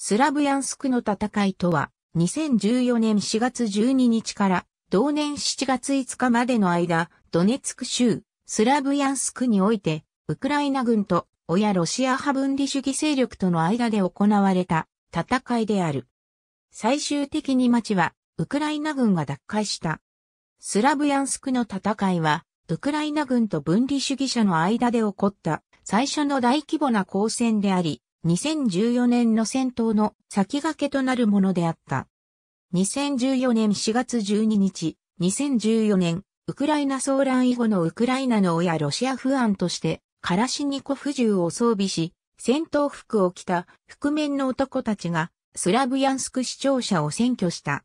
スラブヤンスクの戦いとは、2014年4月12日から同年7月5日までの間、ドネツク州、スラブヤンスクにおいて、ウクライナ軍と、親ロシア派分離主義勢力との間で行われた戦いである。最終的に町は、ウクライナ軍が奪回した。スラブヤンスクの戦いは、ウクライナ軍と分離主義者の間で起こった最初の大規模な交戦であり、2014年の戦闘の先駆けとなるものであった。2014年4月12日、2014年、ウクライナ騒乱以後のウクライナの親ロシア不安として、カラシニコフ銃を装備し、戦闘服を着た覆面の男たちが、スラブヤンスク市庁舎を占拠した。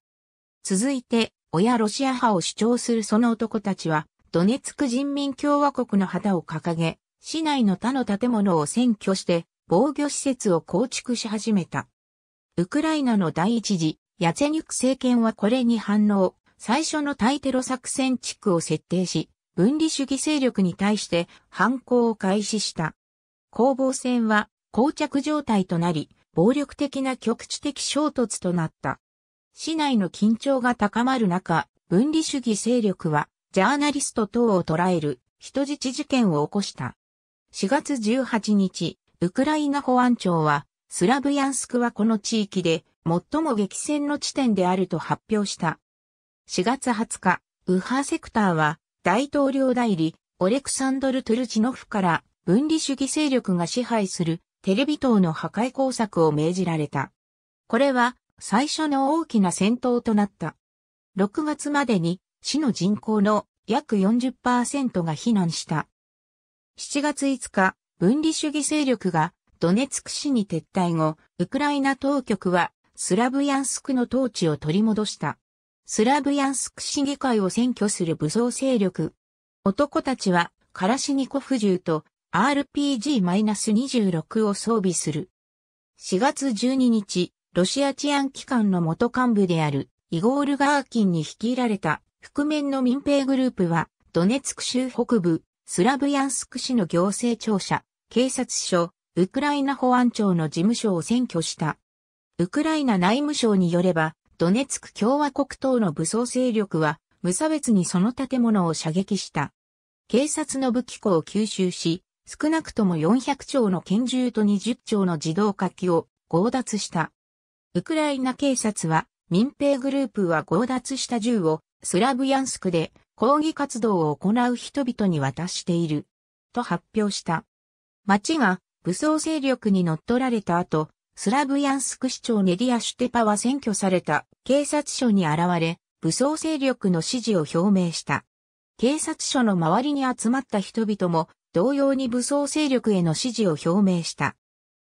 続いて、親ロシア派を主張するその男たちは、ドネツク人民共和国の旗を掲げ、市内の他の建物を占拠して、防御施設を構築し始めた。ウクライナの第一次、ヤツェニュク政権はこれに反応、最初の対テロ作戦地区を設定し、分離主義勢力に対して反抗を開始した。攻防戦は膠着状態となり、暴力的な局地的衝突となった。市内の緊張が高まる中、分離主義勢力は、ジャーナリスト等を捕らえる人質事件を起こした。4月18日、ウクライナ保安庁は、スラブヤンスクはこの地域で最も激戦の地点であると発表した。4月20日、ウハセクターは大統領代理オレクサンドル・トゥルチノフから分離主義勢力が支配するテレビ塔の破壊工作を命じられた。これは最初の大きな戦闘となった。6月までに市の人口の約40%が避難した。7月5日、分離主義勢力がドネツク市に撤退後、ウクライナ当局はスラブヤンスクの統治を取り戻した。スラブヤンスク市議会を占拠する武装勢力。男たちはカラシニコフ銃と RPG-26 を装備する。4月12日、ロシア治安機関の元幹部であるイゴール・ガーキンに率いられた覆面の民兵グループは、ドネツク州北部、スラブヤンスク市の行政庁舎、警察署、ウクライナ保安庁の事務所を占拠した。ウクライナ内務省によれば、ドネツク共和国等の武装勢力は、無差別にその建物を射撃した。警察の武器庫を吸収し、少なくとも400丁の拳銃と20丁の自動火器を強奪した。ウクライナ警察は、民兵グループは強奪した銃をスラブヤンスクで抗議活動を行う人々に渡していると発表した。町が武装勢力に乗っ取られた後、スラブヤンスク市長ネディア・シュテパは占拠された警察署に現れ、武装勢力の支持を表明した。警察署の周りに集まった人々も同様に武装勢力への支持を表明した。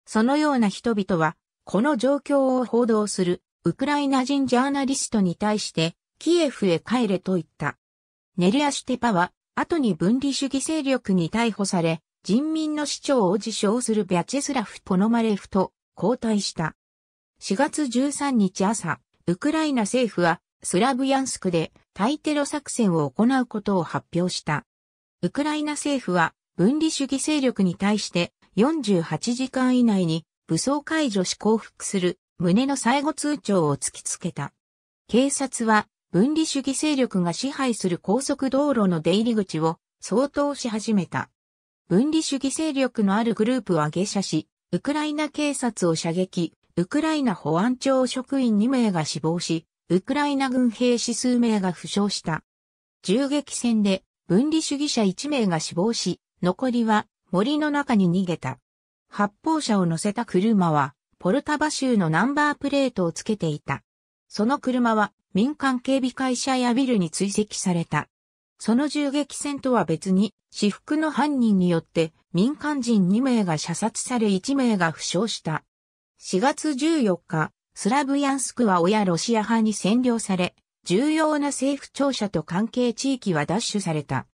そのような人々は、この状況を報道するウクライナ人ジャーナリストに対して、キエフへ帰れと言った。ネリア・シュテパは、後に分離主義勢力に逮捕され、人民の市長を自称するビャチェスラフ・ポノマレフと交代した。4月13日朝、ウクライナ政府はスラブヤンスクで対テロ作戦を行うことを発表した。ウクライナ政府は分離主義勢力に対して48時間以内に武装解除し降伏する旨の最後通帳を突きつけた。警察は分離主義勢力が支配する高速道路の出入り口を相当し始めた。分離主義勢力のあるグループは下車し、ウクライナ警察を射撃、ウクライナ保安庁職員2名が死亡し、ウクライナ軍兵士数名が負傷した。銃撃戦で分離主義者1名が死亡し、残りは森の中に逃げた。発砲者を乗せた車は、ポルタバ州のナンバープレートをつけていた。その車は民間警備会社やビルに追跡された。その銃撃戦とは別に私服の犯人によって民間人2名が射殺され1名が負傷した。4月14日、スラブヤンスクは親ロシア派に占領され、重要な政府庁舎と関係地域は奪取された。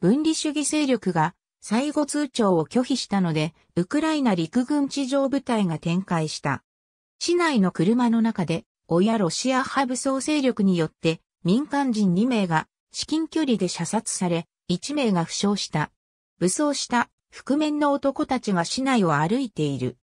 分離主義勢力が最後通帳を拒否したので、ウクライナ陸軍地上部隊が展開した。市内の車の中で、親ロシア派武装勢力によって民間人2名が至近距離で射殺され、1名が負傷した。武装した覆面の男たちが市内を歩いている。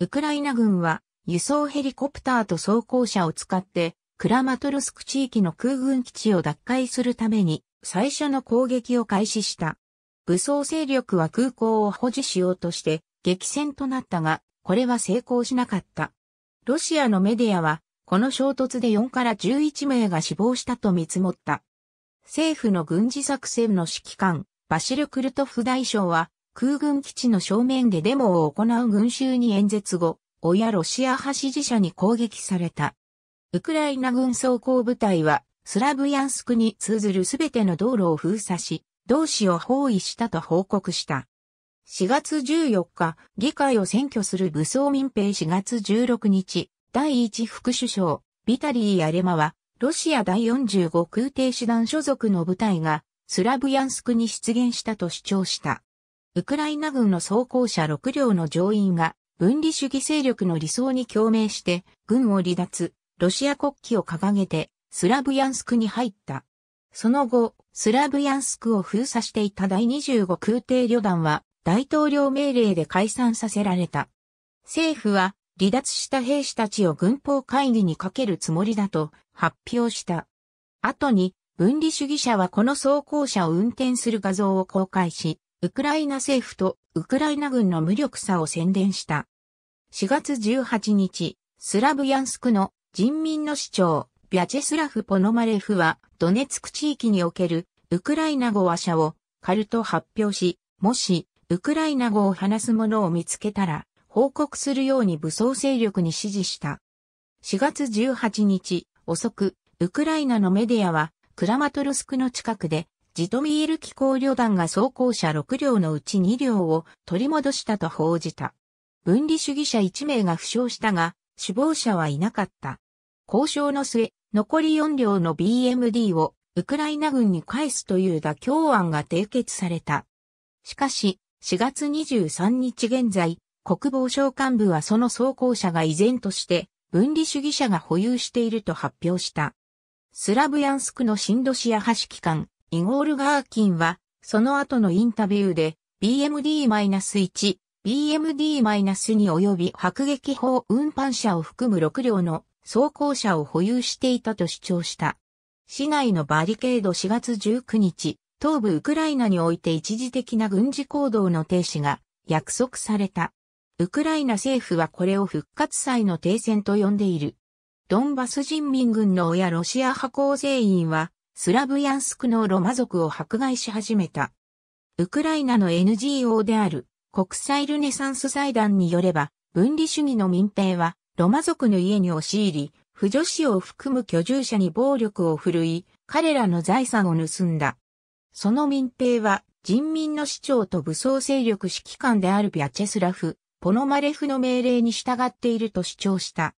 ウクライナ軍は輸送ヘリコプターと装甲車を使ってクラマトルスク地域の空軍基地を奪回するために最初の攻撃を開始した。武装勢力は空港を保持しようとして激戦となったが、これは成功しなかった。ロシアのメディアは、この衝突で4から11名が死亡したと見積もった。政府の軍事作戦の指揮官、バシル・クルトフ大将は、空軍基地の正面でデモを行う群衆に演説後、親ロシア派支持者に攻撃された。ウクライナ軍装甲部隊は、スラブヤンスクに通ずるすべての道路を封鎖し、同市を包囲したと報告した。4月14日、議会を占拠する武装民兵4月16日、第一副首相、ビタリー・アレマは、ロシア第45空挺師団所属の部隊がスラブヤンスクに出現したと主張した。ウクライナ軍の装甲車6両の乗員が分離主義勢力の理想に共鳴して軍を離脱、ロシア国旗を掲げてスラブヤンスクに入った。その後、スラブヤンスクを封鎖していた第25空挺旅団は大統領命令で解散させられた。政府は離脱した兵士たちを軍法会議にかけるつもりだと発表した。後に、分離主義者はこの装甲車を運転する画像を公開し、ウクライナ政府とウクライナ軍の無力さを宣伝した。4月18日、スラブヤンスクの人民の市長、ビャチェスラフ・ポノマレフは、ドネツク地域におけるウクライナ語話者をカルト発表し、もし、ウクライナ語を話す者を見つけたら、報告するように武装勢力に指示した。4月18日、遅く、ウクライナのメディアは、クラマトルスクの近くで、ジトミール機構旅団が装甲車6両のうち2両を取り戻したと報じた。分離主義者1名が負傷したが、死亡者はいなかった。交渉の末、残り4両の BMD をウクライナ軍に返すという妥協案が締結された。しかし、4月23日現在、国防省幹部はその装甲車が依然として分離主義者が保有していると発表した。スラブヤンスクの新ドシア派指揮官、イゴール・ガーキンは、その後のインタビューで、BMD-1、BMD-2 及び迫撃砲運搬車を含む6両の装甲車を保有していたと主張した。市内のバリケード4月19日、東部ウクライナにおいて一時的な軍事行動の停止が約束された。ウクライナ政府はこれを復活祭の停戦と呼んでいる。ドンバス人民軍の親ロシア派構成員は、スラブヤンスクのロマ族を迫害し始めた。ウクライナの NGO である国際ルネサンス財団によれば、分離主義の民兵は、ロマ族の家に押し入り、不女子を含む居住者に暴力を振るい、彼らの財産を盗んだ。その民兵は、人民の市長と武装勢力指揮官であるビャチェスラフ、ポノマレフの命令に従っていると主張した。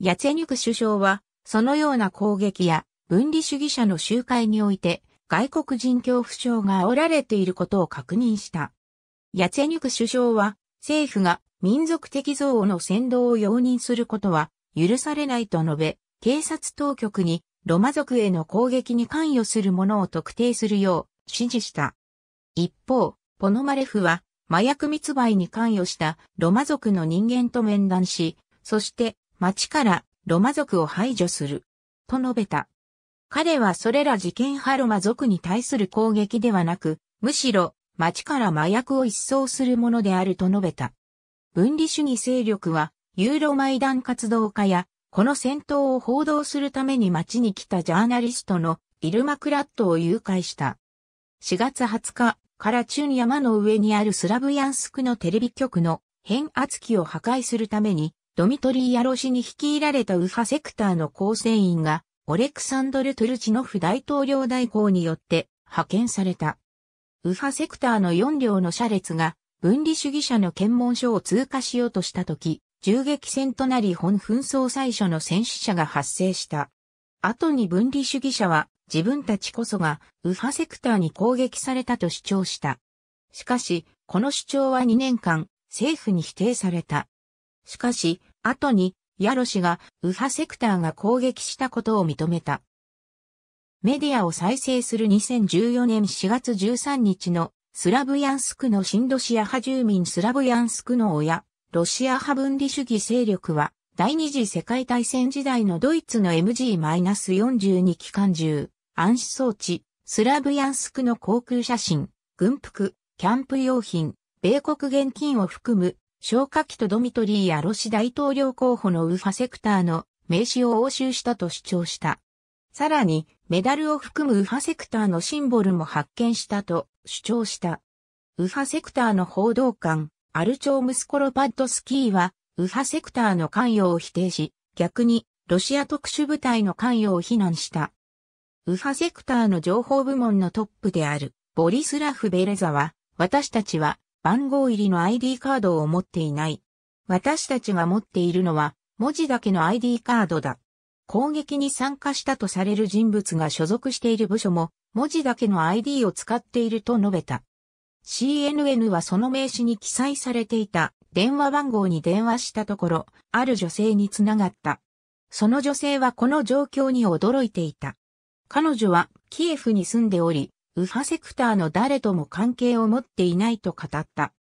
ヤツェニュク首相は、そのような攻撃や分離主義者の集会において、外国人恐怖症が煽られていることを確認した。ヤツェニュク首相は、政府が民族的憎悪の扇動を容認することは許されないと述べ、警察当局にロマ族への攻撃に関与する者を特定するよう指示した。一方、ポノマレフは麻薬密売に関与したロマ族の人間と面談し、そして町からロマ族を排除する。と述べた。彼はそれら事件派ロマ族に対する攻撃ではなく、むしろ町から麻薬を一掃するものであると述べた。分離主義勢力はユーロマイダン活動家やこの戦闘を報道するために町に来たジャーナリストのイルマ・クラットを誘拐した。4月20日、からチュン山の上にあるスラブヤンスクのテレビ局の変圧器を破壊するために、ドミトリー・ヤロシに率いられた右派セクターの構成員が、オレクサンドル・トゥルチノフ大統領代行によって派遣された。右派セクターの4両の車列が、分離主義者の検問所を通過しようとしたとき、銃撃戦となり本紛争最初の戦死者が発生した。後に分離主義者は自分たちこそが右派セクターに攻撃されたと主張した。しかし、この主張は2年間、政府に否定された。しかし、後に、ヤロ氏が右派セクターが攻撃したことを認めた。メディアを再生する2014年4月13日のスラブヤンスクの新ロシア派住民スラブヤンスクの親、ロシア派分離主義勢力は第二次世界大戦時代のドイツの MG-42 機関銃、暗視装置、スラブヤンスクの航空写真、軍服、キャンプ用品、米国現金を含む、消火器とドミトリーやロシ大統領候補のウファセクターの名刺を押収したと主張した。さらに、メダルを含むウファセクターのシンボルも発見したと主張した。ウファセクターの報道官、アルチョームスコロパッドスキーは、右派セクターの関与を否定し、逆にロシア特殊部隊の関与を非難した。右派セクターの情報部門のトップであるボリスラフ・ベレザは、私たちは番号入りの ID カードを持っていない。私たちが持っているのは文字だけの ID カードだ。攻撃に参加したとされる人物が所属している部署も文字だけの ID を使っていると述べた。CNN はその名刺に記載されていた電話番号に電話したところ、ある女性につながった。その女性はこの状況に驚いていた。彼女はキエフに住んでおり、右派セクターの誰とも関係を持っていないと語った。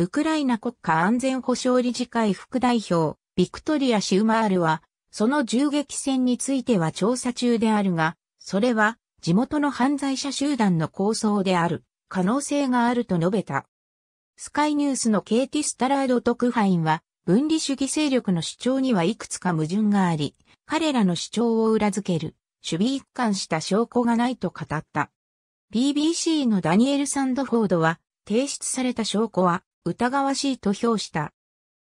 ウクライナ国家安全保障理事会副代表、ビクトリア・シューマールは、その銃撃戦については調査中であるが、それは地元の犯罪者集団の構想である可能性があると述べた。スカイニュースのケイティ・スタラード特派員は、分離主義勢力の主張にはいくつか矛盾があり、彼らの主張を裏付ける、守備一貫した証拠がないと語った。BBC のダニエル・サンドフォードは、提出された証拠は疑わしいと評した。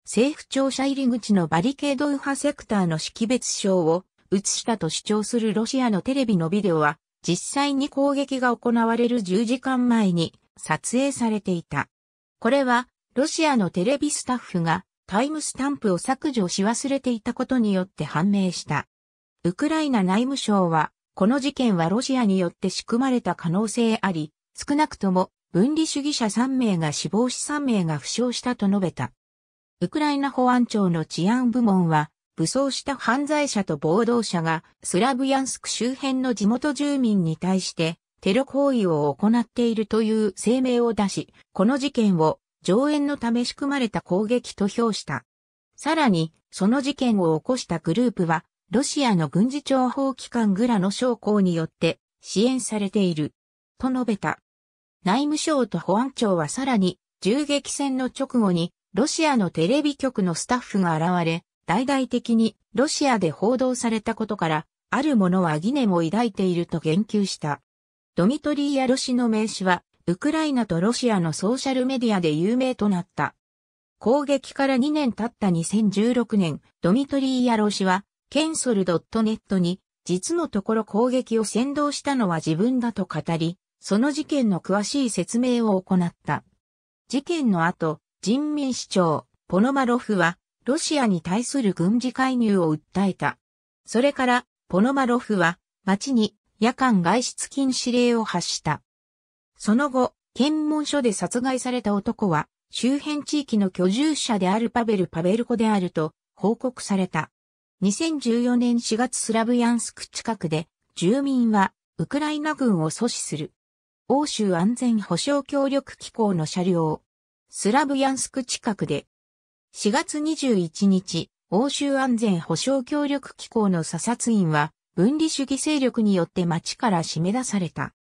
政府庁舎入り口のバリケード右派セクターの識別証を映したと主張するロシアのテレビのビデオは、実際に攻撃が行われる10時間前に撮影されていた。これは、ロシアのテレビスタッフがタイムスタンプを削除し忘れていたことによって判明した。ウクライナ内務省は、この事件はロシアによって仕組まれた可能性あり、少なくとも分離主義者3名が死亡し3名が負傷したと述べた。ウクライナ保安庁の治安部門は、武装した犯罪者と暴動者がスラブヤンスク周辺の地元住民に対してテロ行為を行っているという声明を出し、この事件を上演のため仕組まれた攻撃と評した。さらに、その事件を起こしたグループは、ロシアの軍事情報機関グラの将校によって支援されている。と述べた。内務省と保安庁はさらに、銃撃戦の直後に、ロシアのテレビ局のスタッフが現れ、大々的にロシアで報道されたことから、ある者は疑念を抱いていると言及した。ドミトリー・ヤロシの名詞は、ウクライナとロシアのソーシャルメディアで有名となった。攻撃から2年経った2016年、ドミトリー・ヤロシは、ケンソル .net に、実のところ攻撃を先導したのは自分だと語り、その事件の詳しい説明を行った。事件の後、人民市長、ポノマロフは、ロシアに対する軍事介入を訴えた。それから、ポノマロフは、町に夜間外出禁止令を発した。その後、検問所で殺害された男は、周辺地域の居住者であるパベル・パベルコであると報告された。2014年4月スラブヤンスク近くで、住民はウクライナ軍を阻止する。欧州安全保障協力機構の車両、スラブヤンスク近くで、4月21日、欧州安全保障協力機構の査察員は、分離主義勢力によって町から締め出された。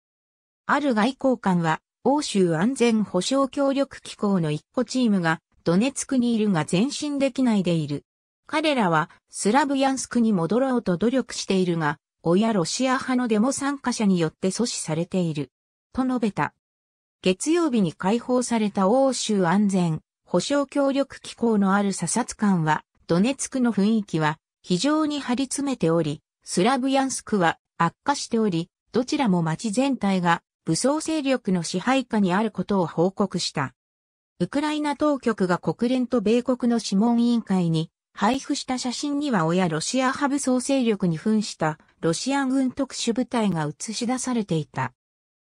ある外交官は、欧州安全保障協力機構の一個チームが、ドネツクにいるが前進できないでいる。彼らは、スラブヤンスクに戻ろうと努力しているが、親ロシア派のデモ参加者によって阻止されている。と述べた。月曜日に解放された欧州安全保障協力機構のある査察官は、ドネツクの雰囲気は非常に張り詰めており、スラブヤンスクは悪化しており、どちらも町全体が武装勢力の支配下にあることを報告した。ウクライナ当局が国連と米国の諮問委員会に配布した写真には親ロシア派武装勢力に扮したロシア軍特殊部隊が映し出されていた。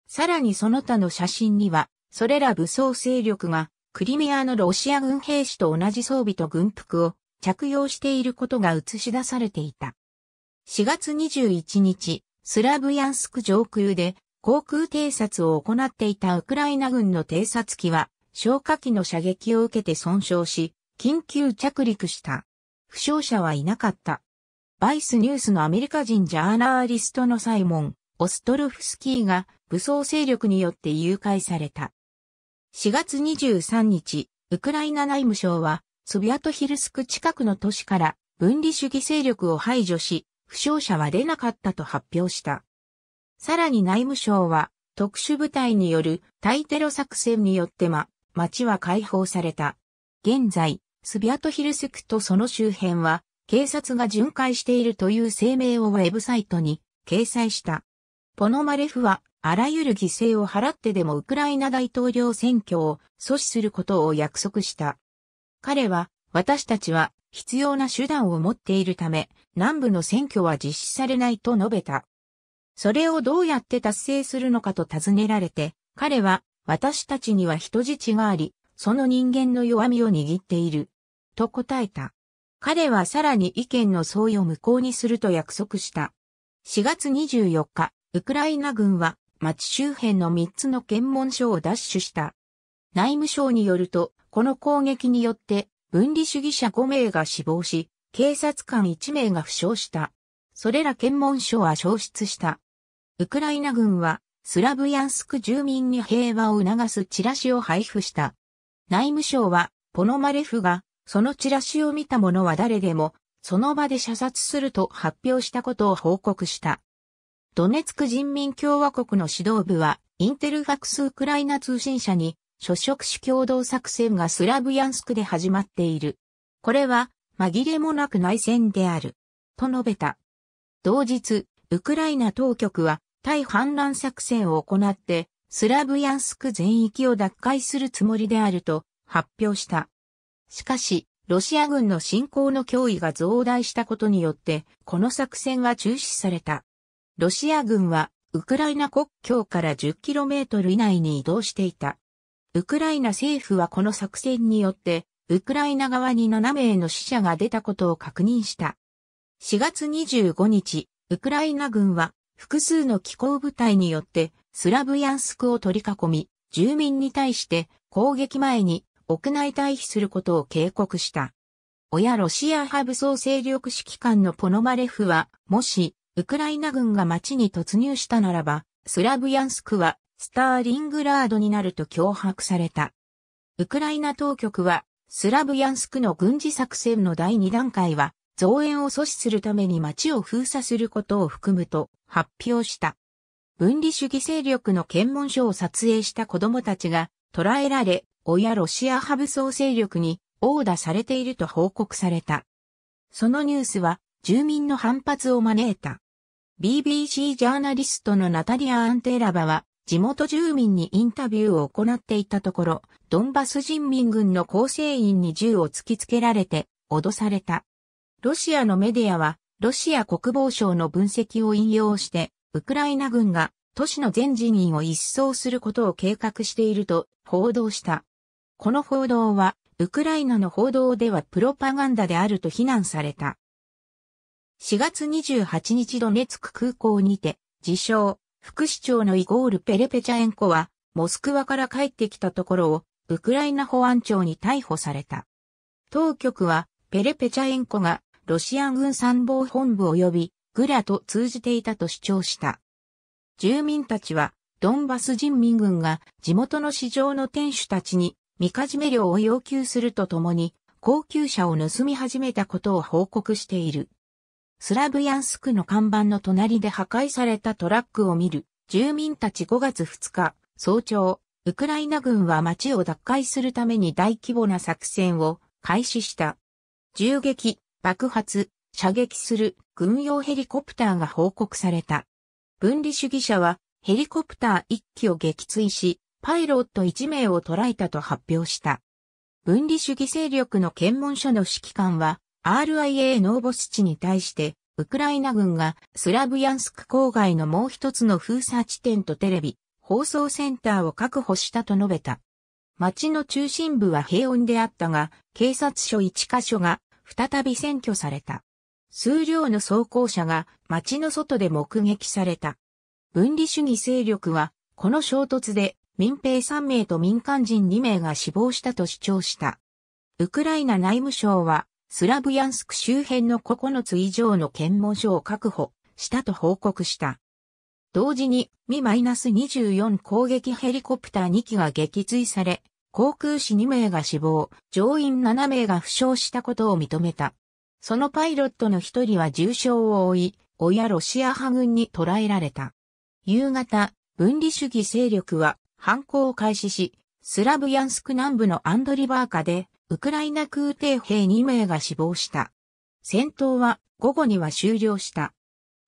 さらにその他の写真には、それら武装勢力がクリミアのロシア軍兵士と同じ装備と軍服を着用していることが映し出されていた。4月21日、スラブヤンスク上空で航空偵察を行っていたウクライナ軍の偵察機は消火器の射撃を受けて損傷し、緊急着陸した。負傷者はいなかった。バイスニュースのアメリカ人ジャーナリストのサイモン、オストルフスキーが武装勢力によって誘拐された。4月23日、ウクライナ内務省は、ソビアトヒルスク近くの都市から分離主義勢力を排除し、負傷者は出なかったと発表した。さらに内務省は、特殊部隊による対テロ作戦によってま、町は解放された。現在、スビアトヒルセクとその周辺は、警察が巡回しているという声明をウェブサイトに掲載した。ポノマレフは、あらゆる犠牲を払ってでもウクライナ大統領選挙を阻止することを約束した。彼は、私たちは必要な手段を持っているため、南部の選挙は実施されないと述べた。それをどうやって達成するのかと尋ねられて、彼は、私たちには人質があり、その人間の弱みを握っている。と答えた。彼はさらに意見の相違を無効にすると約束した。4月24日、ウクライナ軍は町周辺の3つの検問所を奪取した。内務省によると、この攻撃によって分離主義者5名が死亡し、警察官1名が負傷した。それら検問所は消失した。ウクライナ軍は、スラブヤンスク住民に平和を促すチラシを配布した。内務省は、ポノマレフが、そのチラシを見た者は誰でも、その場で射殺すると発表したことを報告した。ドネツク人民共和国の指導部は、インテルファクスウクライナ通信社に、諸職種共同作戦がスラブヤンスクで始まっている。これは、紛れもなく内戦である。と述べた。同日、ウクライナ当局は対反乱作戦を行って、スラブヤンスク全域を奪回するつもりであると発表した。しかし、ロシア軍の侵攻の脅威が増大したことによって、この作戦は中止された。ロシア軍は、ウクライナ国境から 10km 以内に移動していた。ウクライナ政府はこの作戦によって、ウクライナ側に7名の死者が出たことを確認した。4月25日、ウクライナ軍は複数の機構部隊によってスラブヤンスクを取り囲み、住民に対して攻撃前に屋内退避することを警告した。親ロシア派武装勢力指揮官のポノマレフは、もし、ウクライナ軍が街に突入したならば、スラブヤンスクは、スターリングラードになると脅迫された。ウクライナ当局は、スラブヤンスクの軍事作戦の第2段階は、増援を阻止するために街を封鎖することを含むと発表した。分離主義勢力の検問所を撮影した子供たちが捕らえられ、親ロシア派武装勢力に殴打されていると報告された。そのニュースは住民の反発を招いた。BBC ジャーナリストのナタリア・アンテーラバは地元住民にインタビューを行っていたところ、ドンバス人民軍の構成員に銃を突きつけられて、脅された。ロシアのメディアは、ロシア国防省の分析を引用して、ウクライナ軍が都市の全人員を一掃することを計画していると報道した。この報道は、ウクライナの報道ではプロパガンダであると非難された。4月28日ドネツク空港にて、自称、副市長のイゴール・ペレペチャエンコは、モスクワから帰ってきたところを、ウクライナ保安庁に逮捕された。当局は、ペレペチャエンコが、ロシア軍参謀本部及び、グラと通じていたと主張した。住民たちは、ドンバス人民軍が地元の市場の店主たちに、みかじめ料を要求するとともに、高級車を盗み始めたことを報告している。スラブヤンスクの看板の隣で破壊されたトラックを見る、住民たち5月2日、早朝、ウクライナ軍は街を奪回するために大規模な作戦を開始した。銃撃、爆発、射撃する軍用ヘリコプターが報告された。分離主義者はヘリコプター1機を撃墜し、パイロット1名を捕らえたと発表した。分離主義勢力の検問所の指揮官は、RIA ノーボス地に対して、ウクライナ軍がスラブヤンスク郊外のもう一つの封鎖地点とテレビ、放送センターを確保したと述べた。町の中心部は平穏であったが、警察署一箇所が再び占拠された。数量の装甲車が町の外で目撃された。分離主義勢力は、この衝突で民兵3名と民間人2名が死亡したと主張した。ウクライナ内務省は、スラブヤンスク周辺の9つ以上の検問所を確保したと報告した。同時に、ミ2 4攻撃ヘリコプター2機が撃墜され、航空士2名が死亡、乗員7名が負傷したことを認めた。そのパイロットの1人は重傷を負い、親ロシア派軍に捕らえられた。夕方、分離主義勢力は犯行を開始し、スラブヤンスク南部のアンドリバーカでウクライナ空挺兵2名が死亡した。戦闘は午後には終了した。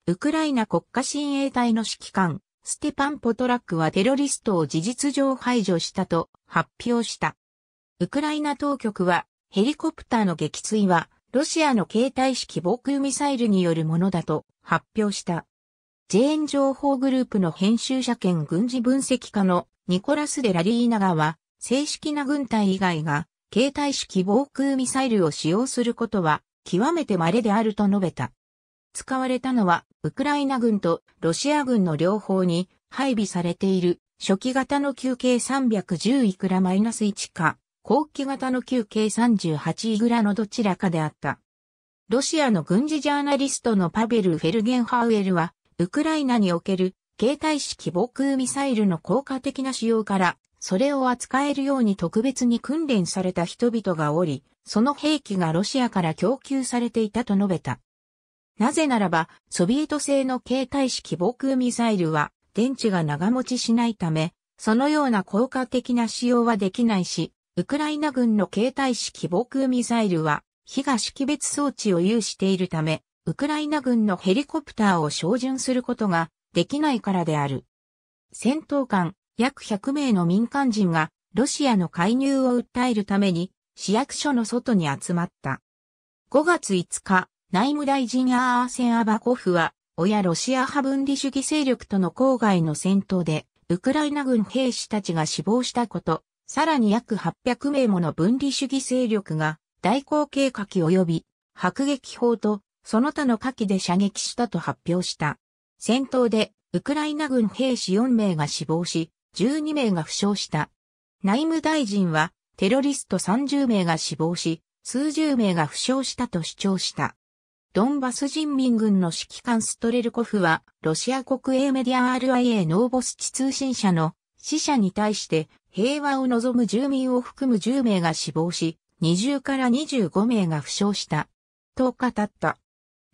ウクライナ国家親衛隊の指揮官、ステパン・ポトラックはテロリストを事実上排除したと発表した。ウクライナ当局はヘリコプターの撃墜はロシアの携帯式防空ミサイルによるものだと発表した。ジェーン情報グループの編集者兼軍事分析家のニコラス・デラリーナガは正式な軍隊以外が携帯式防空ミサイルを使用することは極めて稀であると述べた。使われたのはウクライナ軍とロシア軍の両方に配備されている初期型の 9K310 イクラ -1 か後期型の 9K38 イくラのどちらかであった。ロシアの軍事ジャーナリストのパベル・フェルゲンハウエルはウクライナにおける携帯式防空ミサイルの効果的な使用からそれを扱えるように特別に訓練された人々がおり、その兵器がロシアから供給されていたと述べた。なぜならば、ソビエト製の携帯式防空ミサイルは、電池が長持ちしないため、そのような効果的な使用はできないし、ウクライナ軍の携帯式防空ミサイルは、非が識別装置を有しているため、ウクライナ軍のヘリコプターを照準することができないからである。戦闘艦約100名の民間人がロシアの介入を訴えるために市役所の外に集まった。5月5日、内務大臣アーセン・アバコフは、親ロシア派分離主義勢力との郊外の戦闘で、ウクライナ軍兵士たちが死亡したこと、さらに約800名もの分離主義勢力が、大口径火器及び、迫撃砲と、その他の火器で射撃したと発表した。戦闘で、ウクライナ軍兵士4名が死亡し、12名が負傷した。内務大臣は、テロリスト30名が死亡し、数十名が負傷したと主張した。ドンバス人民軍の指揮官ストレルコフは、ロシア国営メディア RIA ノーボスチ通信社の死者に対して平和を望む住民を含む10名が死亡し、20から25名が負傷した。と語った。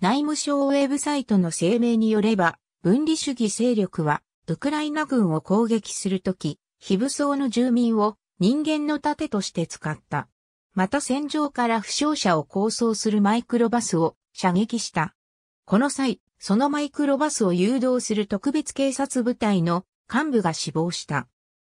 内務省ウェブサイトの声明によれば、分離主義勢力はウクライナ軍を攻撃するとき、非武装の住民を人間の盾として使った。また戦場から負傷者を抗争するマイクロバスを射撃した。この際、そのマイクロバスを誘導する特別警察部隊の幹部が死亡した。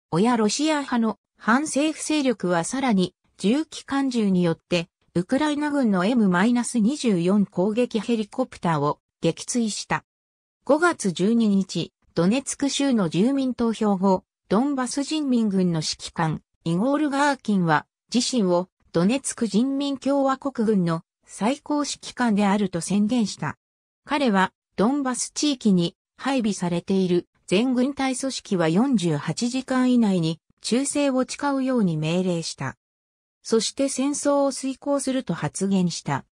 親ロシア派の反政府勢力はさらに銃機関銃によってウクライナ軍の M-24 攻撃ヘリコプターを撃墜した。5月12日、ドネツク州の住民投票後、ドンバス人民軍の指揮官、イゴール・ガーキンは、自身をドネツク人民共和国軍の最高指揮官であると宣言した。彼は、ドンバス地域に配備されている全軍隊組織は48時間以内に忠誠を誓うように命令した。そして戦争を遂行すると発言した。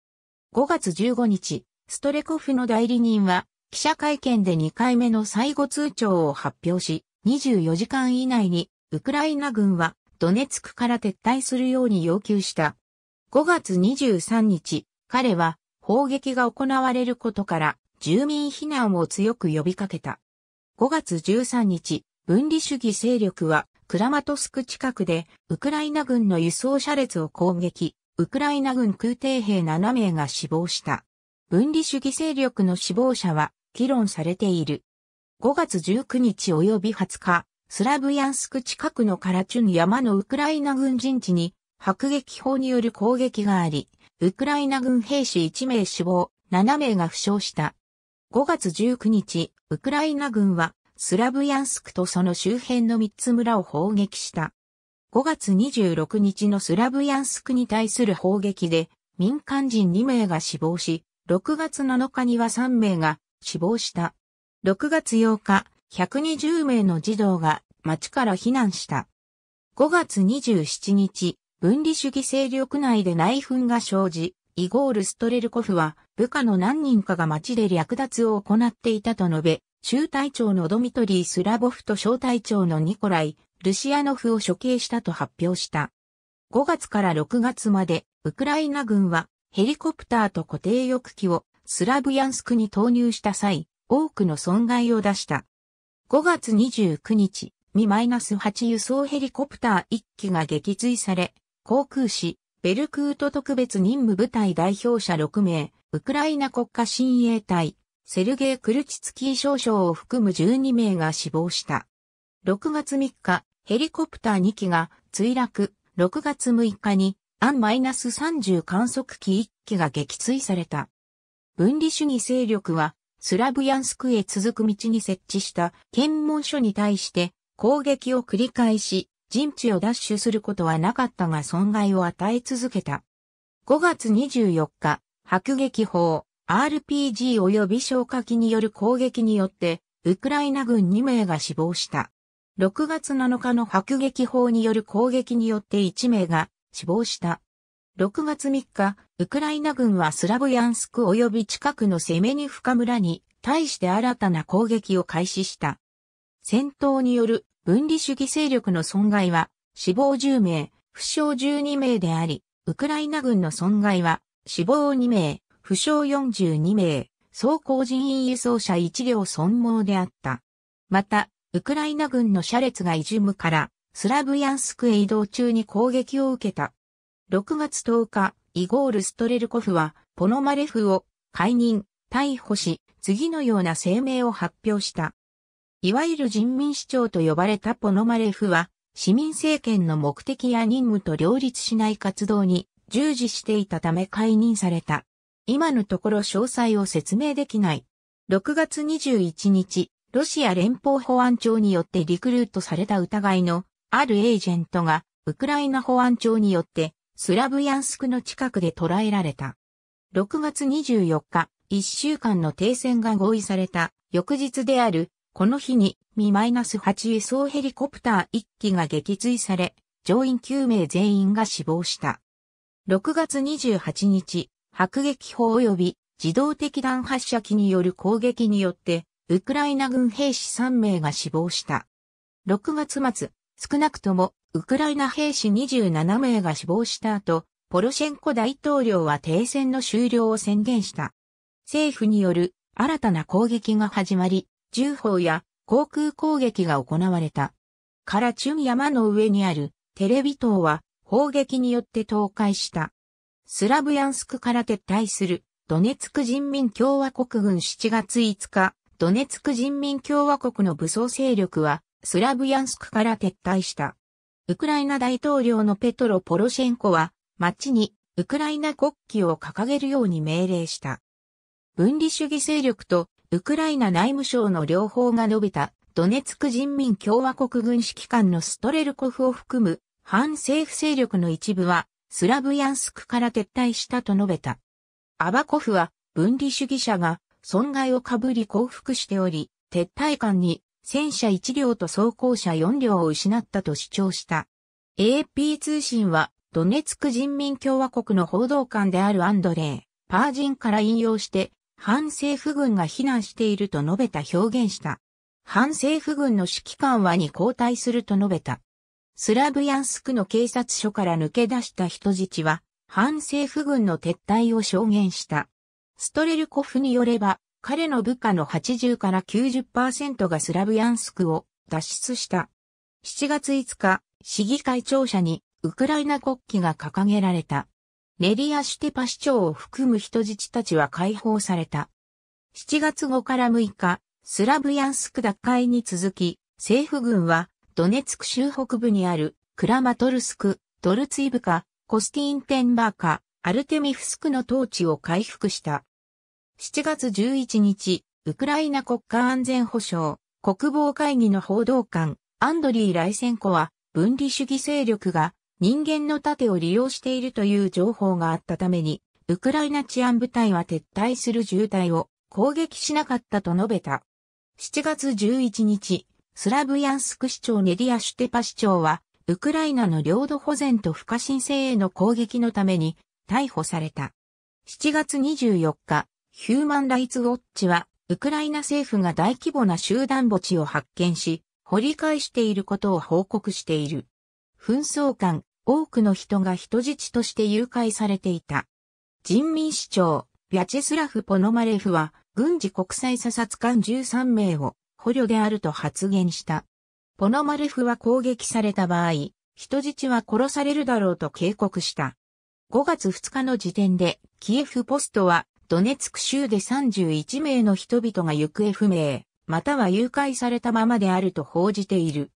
5月15日、ストレコフの代理人は記者会見で2回目の最後通帳を発表し、24時間以内にウクライナ軍はドネツクから撤退するように要求した。5月23日、彼は砲撃が行われることから住民避難を強く呼びかけた。5月13日、分離主義勢力はクラマトスク近くでウクライナ軍の輸送車列を攻撃、ウクライナ軍空挺兵7名が死亡した。分離主義勢力の死亡者は議論されている。5月19日及び20日、スラブヤンスク近くのカラチュン山のウクライナ軍陣地に迫撃砲による攻撃があり、ウクライナ軍兵士1名死亡、7名が負傷した。5月19日、ウクライナ軍はスラブヤンスクとその周辺の3つ村を砲撃した。5月26日のスラブヤンスクに対する砲撃で民間人2名が死亡し、6月7日には3名が死亡した。6月8日、120名の児童が町から避難した。5月27日、分離主義勢力内で内紛が生じ、イゴール・ストレルコフは部下の何人かが町で略奪を行っていたと述べ、中隊長のドミトリー・スラボフと小隊長のニコライ・ルシアノフを処刑したと発表した。5月から6月まで、ウクライナ軍はヘリコプターと固定翼機をスラブヤンスクに投入した際、多くの損害を出した。5月29日、ナス8輸送ヘリコプター1機が撃墜され、航空士、ベルクート特別任務部隊代表者6名、ウクライナ国家親衛隊、セルゲイ・クルチツキー少将を含む12名が死亡した。6月3日、ヘリコプター2機が墜落、6月6日に、アン -30 観測機1機が撃墜された。分離主義勢力は、スラブヤンスクへ続く道に設置した検問所に対して攻撃を繰り返し、陣地を奪取することはなかったが損害を与え続けた。5月24日、迫撃砲、RPG 及び消火器による攻撃によって、ウクライナ軍2名が死亡した。6月7日の迫撃砲による攻撃によって1名が死亡した。6月3日、ウクライナ軍はスラブヤンスク及び近くのセメニフカ村に対して新たな攻撃を開始した。戦闘による分離主義勢力の損害は死亡10名、負傷12名であり、ウクライナ軍の損害は死亡2名、負傷42名、総工人員輸送車1両損耗であった。また、ウクライナ軍の車列がイジュムからスラブヤンスクへ移動中に攻撃を受けた6月10日、イゴール・ストレルコフは、ポノマレフを解任、逮捕し、次のような声明を発表した。いわゆる人民市長と呼ばれたポノマレフは、市民政権の目的や任務と両立しない活動に従事していたため解任された。今のところ詳細を説明できない。6月21日、ロシア連邦保安庁によってリクルートされた疑いのあるエージェントが、ウクライナ保安庁によってスラブヤンスクの近くで捕らえられた。6月24日、1週間の停戦が合意された翌日である、この日にミ -8 輸送ヘリコプター1機が撃墜され、乗員9名全員が死亡した。6月28日、迫撃砲及び自動的弾発射機による攻撃によって、ウクライナ軍兵士3名が死亡した。6月末、少なくともウクライナ兵士27名が死亡した後、ポロシェンコ大統領は停戦の終了を宣言した。政府による新たな攻撃が始まり、銃砲や航空攻撃が行われた。カラチュン山の上にあるテレビ塔は砲撃によって倒壊した。スラブヤンスクから撤退するドネツク人民共和国軍7月5日、ドネツク人民共和国の武装勢力はスラブヤンスクから撤退した。ウクライナ大統領のペトロ・ポロシェンコは、街にウクライナ国旗を掲げるように命令した。分離主義勢力とウクライナ内務省の両方が述べたドネツク人民共和国軍指揮官のストレルコフを含む反政府勢力の一部はスラブヤンスクから撤退したと述べた。アバコフは分離主義者が損害をかぶり降伏しており、撤退官に戦車1両と装甲車4両を失ったと主張した。AP 通信は、ドネツク人民共和国の報道官であるアンドレー、パージンから引用して、反政府軍が避難していると述べた表現した。反政府軍の指揮官はに交代すると述べた。スラブヤンスクの警察署から抜け出した人質は、反政府軍の撤退を証言した。ストレルコフによれば、彼の部下の80から90%がスラブヤンスクを脱出した。7月5日、市議会庁舎にウクライナ国旗が掲げられた。ネリア・シュテパ市長を含む人質たちは解放された。7月5から6日、スラブヤンスク奪回に続き、政府軍はドネツク州北部にあるクラマトルスク、ドルツイブカ、コスティンテンバーカ、アルテミフスクの統治を回復した。7月11日、ウクライナ国家安全保障、国防会議の報道官、アンドリー・ライセンコは、分離主義勢力が人間の盾を利用しているという情報があったために、ウクライナ治安部隊は撤退する渋滞を攻撃しなかったと述べた。7月11日、スラブヤンスク市長ネディア・シュテパ市長は、ウクライナの領土保全と不可侵性への攻撃のために逮捕された。7月24日、ヒューマンライツウォッチは、ウクライナ政府が大規模な集団墓地を発見し、掘り返していることを報告している。紛争間、多くの人が人質として誘拐されていた。人民市長、ビャチェスラフ・ポノマレフは、軍事国際査察官13名を捕虜であると発言した。ポノマレフは攻撃された場合、人質は殺されるだろうと警告した。5月2日の時点で、キエフポストはドネツク州で31名の人々が行方不明、または誘拐されたままであると報じている。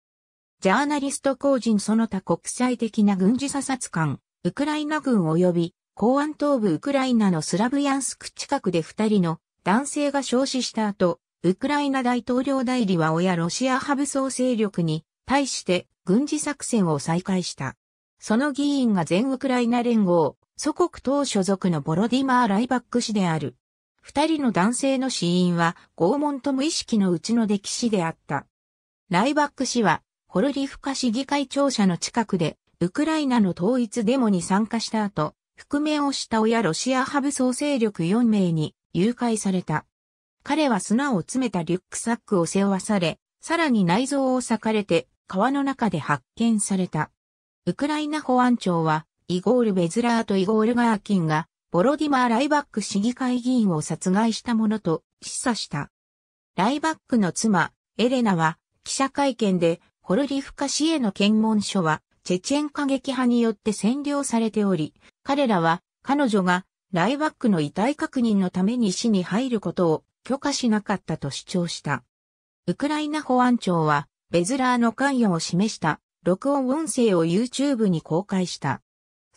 ジャーナリスト公人その他国際的な軍事査察官、ウクライナ軍及び公安東部ウクライナのスラブヤンスク近くで2人の男性が焼死した後、ウクライナ大統領代理は親ロシア派武装勢力に対して軍事作戦を再開した。その議員が全ウクライナ連合、祖国党所属のボロディマー・ライバック氏である。二人の男性の死因は拷問と無意識のうちの溺死であった。ライバック氏は、ホルリフカ市議会庁舎の近くで、ウクライナの統一デモに参加した後、覆面をした親ロシア派武装勢力4名に誘拐された。彼は砂を詰めたリュックサックを背負わされ、さらに内臓を裂かれて川の中で発見された。ウクライナ保安庁はイゴール・ベズラーとイゴール・ガーキンが、ボロディマー・ライバック市議会議員を殺害したものと示唆した。ライバックの妻、エレナは、記者会見で、ホルリフカ市への検問所は、チェチェン過激派によって占領されており、彼らは、彼女が、ライバックの遺体確認のために市に入ることを許可しなかったと主張した。ウクライナ保安庁は、ベズラーの関与を示した録音音声を YouTube に公開した。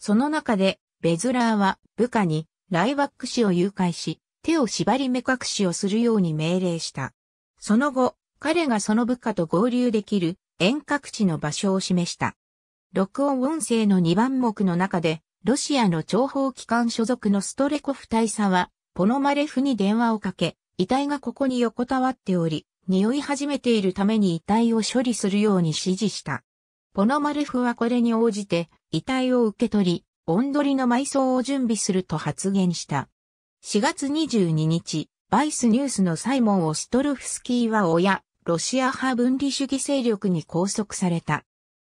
その中で、ベズラーは部下にライワック氏を誘拐し、手を縛り目隠しをするように命令した。その後、彼がその部下と合流できる遠隔地の場所を示した。録音音声の2番目の中で、ロシアの諜報機関所属のストレコフ大佐は、ポノマレフに電話をかけ、遺体がここに横たわっており、匂い始めているために遺体を処理するように指示した。ポノマレフはこれに応じて、遺体を受け取り、オンドリの埋葬を準備すると発言した。4月22日、バイスニュースのサイモン・オストルフスキーは親、ロシア派分離主義勢力に拘束された。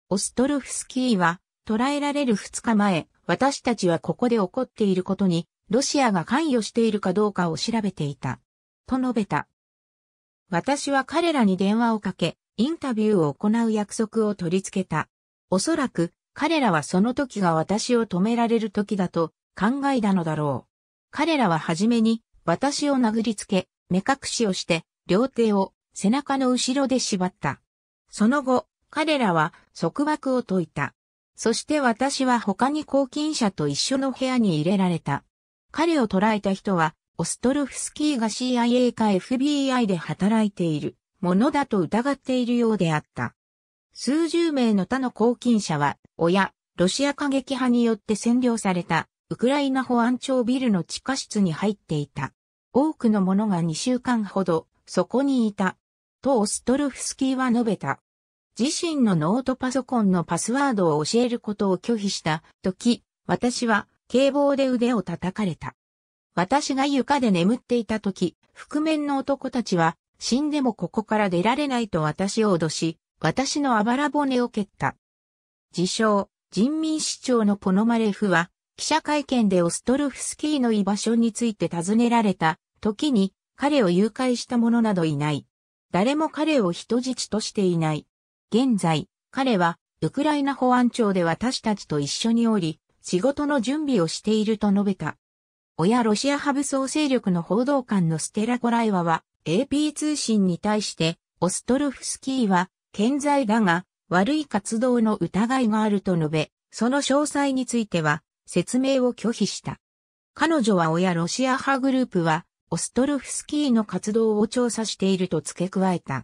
オストルフスキーは、捕らえられる2日前、私たちはここで起こっていることに、ロシアが関与しているかどうかを調べていた。と述べた。私は彼らに電話をかけ、インタビューを行う約束を取り付けた。おそらく、彼らはその時が私を止められる時だと考えたのだろう。彼らは初めに私を殴りつけ、目隠しをして両手を背中の後ろで縛った。その後、彼らは束縛を解いた。そして私は他に後勤者と一緒の部屋に入れられた。彼を捕らえた人は、オストルフスキーが CIA か FBI で働いているものだと疑っているようであった。数十名の他の後勤者は、親、ロシア過激派によって占領された、ウクライナ保安庁ビルの地下室に入っていた。多くの者が2週間ほど、そこにいた。とオストルフスキーは述べた。自身のノートパソコンのパスワードを教えることを拒否した時、私は警棒で腕を叩かれた。私が床で眠っていた時、覆面の男たちは死んでもここから出られないと私を脅し、私のあばら骨を蹴った。自称、人民市長のポノマレフは、記者会見でオストルフスキーの居場所について尋ねられた時に、彼を誘拐した者などいない。誰も彼を人質としていない。現在、彼は、ウクライナ保安庁で私たちと一緒におり、仕事の準備をしていると述べた。親ロシア派武装勢力の報道官のステラ・ゴライワは AP 通信に対して、オストルフスキーは健在だが、悪い活動の疑いがあると述べ、その詳細については説明を拒否した。彼女は親ロシア派グループは、オストルフスキーの活動を調査していると付け加えた。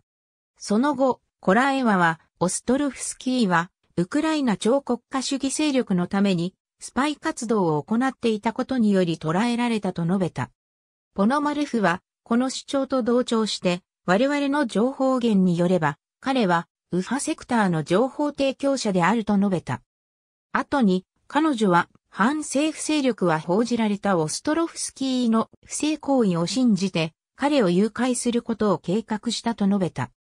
その後、コラエワは、オストルフスキーは、ウクライナ超国家主義勢力のために、スパイ活動を行っていたことにより捕らえられたと述べた。ポノマルフは、この主張と同調して、我々の情報源によれば、彼は右派セクターの情報提供者であると述べた。後に彼女は反政府勢力は報じられたオストロフスキーの不正行為を信じて彼を誘拐することを計画したと述べた。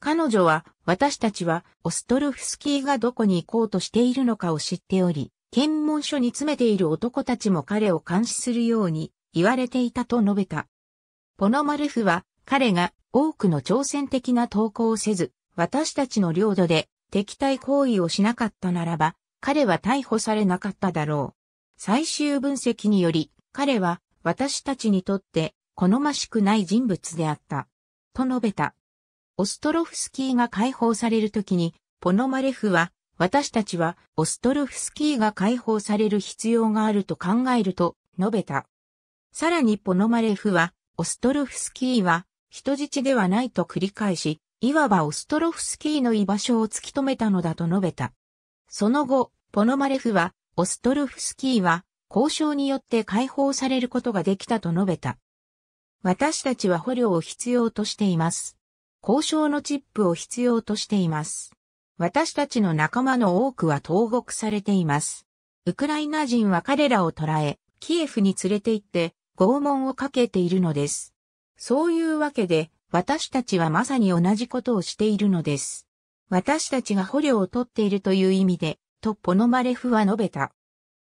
彼女は私たちはオストロフスキーがどこに行こうとしているのかを知っており、検問所に詰めている男たちも彼を監視するように言われていたと述べた。ポノマルフは彼が多くの挑戦的な投稿をせず、私たちの領土で敵対行為をしなかったならば、彼は逮捕されなかっただろう。最終分析により、彼は私たちにとって好ましくない人物であった。と述べた。オストロフスキーが解放されるときに、ポノマレフは、私たちはオストロフスキーが解放される必要があると考えると述べた。さらにポノマレフは、オストロフスキーは人質ではないと繰り返し、いわばオストロフスキーの居場所を突き止めたのだと述べた。その後、ポノマレフは、オストロフスキーは、交渉によって解放されることができたと述べた。私たちは捕虜を必要としています。交渉のチップを必要としています。私たちの仲間の多くは投獄されています。ウクライナ人は彼らを捕らえ、キエフに連れて行って、拷問をかけているのです。そういうわけで、私たちはまさに同じことをしているのです。私たちが捕虜を取っているという意味で、とポノマレフは述べた。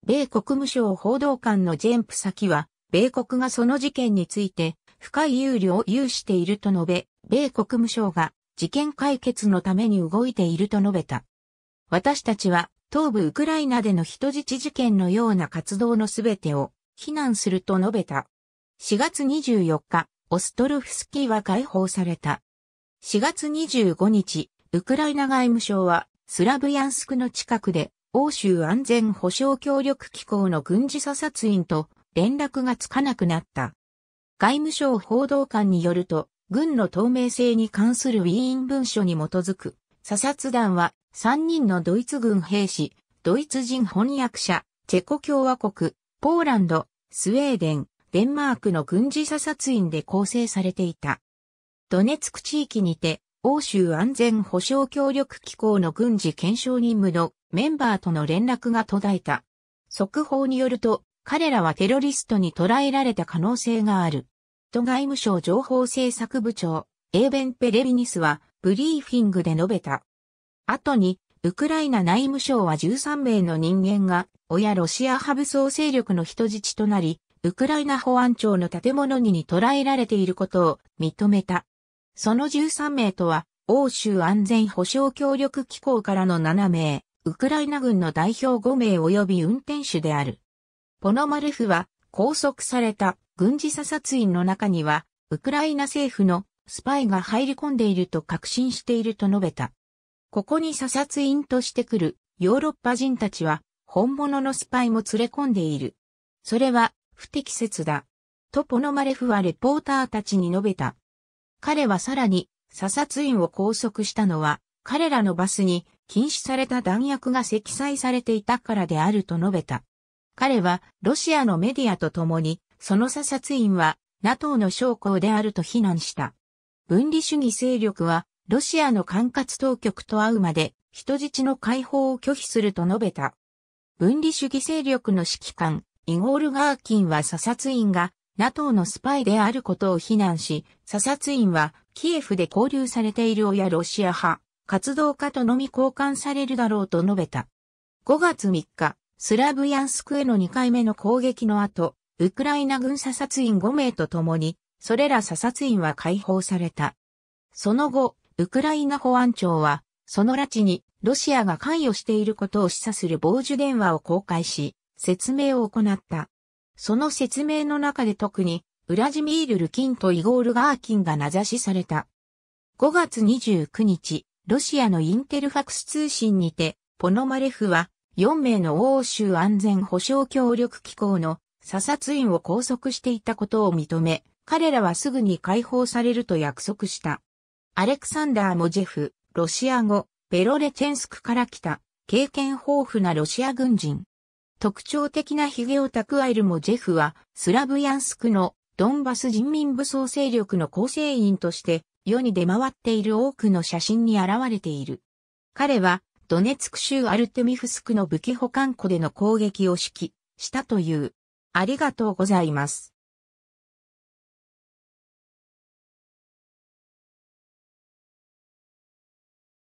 米国務省報道官のジェンプ先は、米国がその事件について深い憂慮を有していると述べ、米国務省が事件解決のために動いていると述べた。私たちは東部ウクライナでの人質事件のような活動のすべてを非難すると述べた。4月24日、オストロフスキーは解放された。4月25日、ウクライナ外務省は、スラブヤンスクの近くで、欧州安全保障協力機構の軍事査察員と連絡がつかなくなった。外務省報道官によると、軍の透明性に関するウィーン文書に基づく、査察団は3人のドイツ軍兵士、ドイツ人翻訳者、チェコ共和国、ポーランド、スウェーデン、デンマークの軍事査察員で構成されていた。ドネツク地域にて、欧州安全保障協力機構の軍事検証任務のメンバーとの連絡が途絶えた。速報によると、彼らはテロリストに捕らえられた可能性がある。都外務省情報政策部長、エーベン・ペレビニスは、ブリーフィングで述べた。後に、ウクライナ内務省は13名の人間が、親ロシア派武装勢力の人質となり、ウクライナ保安庁の建物にに捕らえられていることを認めた。その13名とは、欧州安全保障協力機構からの7名、ウクライナ軍の代表5名及び運転手である。ポノマレフは拘束された軍事査察員の中には、ウクライナ政府のスパイが入り込んでいると確信していると述べた。ここに査察員として来るヨーロッパ人たちは本物のスパイも連れ込んでいる。それは不適切だ。とポノマレフはレポーターたちに述べた。彼はさらに、査察員を拘束したのは、彼らのバスに禁止された弾薬が積載されていたからであると述べた。彼は、ロシアのメディアと共に、その査察員は、NATO の将校であると非難した。分離主義勢力は、ロシアの管轄当局と会うまで、人質の解放を拒否すると述べた。分離主義勢力の指揮官、イゴール・ガーキンは査察員が NATO のスパイであることを非難し、査察員はキエフで交流されている親ロシア派、活動家とのみ交換されるだろうと述べた。5月3日、スラブヤンスクへの2回目の攻撃の後、ウクライナ軍査察員5名と共に、それら査察員は解放された。その後、ウクライナ保安庁は、その拉致にロシアが関与していることを示唆する傍受電話を公開し、説明を行った。その説明の中で特に、ウラジミール・ルキンとイゴール・ガーキンが名指しされた。5月29日、ロシアのインテルファクス通信にて、ポノマレフは、4名の欧州安全保障協力機構の査察員を拘束していたことを認め、彼らはすぐに解放されると約束した。アレクサンダー・モジェフ、ロシア語、ベロレチェンスクから来た、経験豊富なロシア軍人。特徴的な髭を蓄えるもジェフは、スラブヤンスクのドンバス人民武装勢力の構成員として、世に出回っている多くの写真に現れている。彼は、ドネツク州アルテミフスクの武器保管庫での攻撃を指揮したという。ありがとうございます。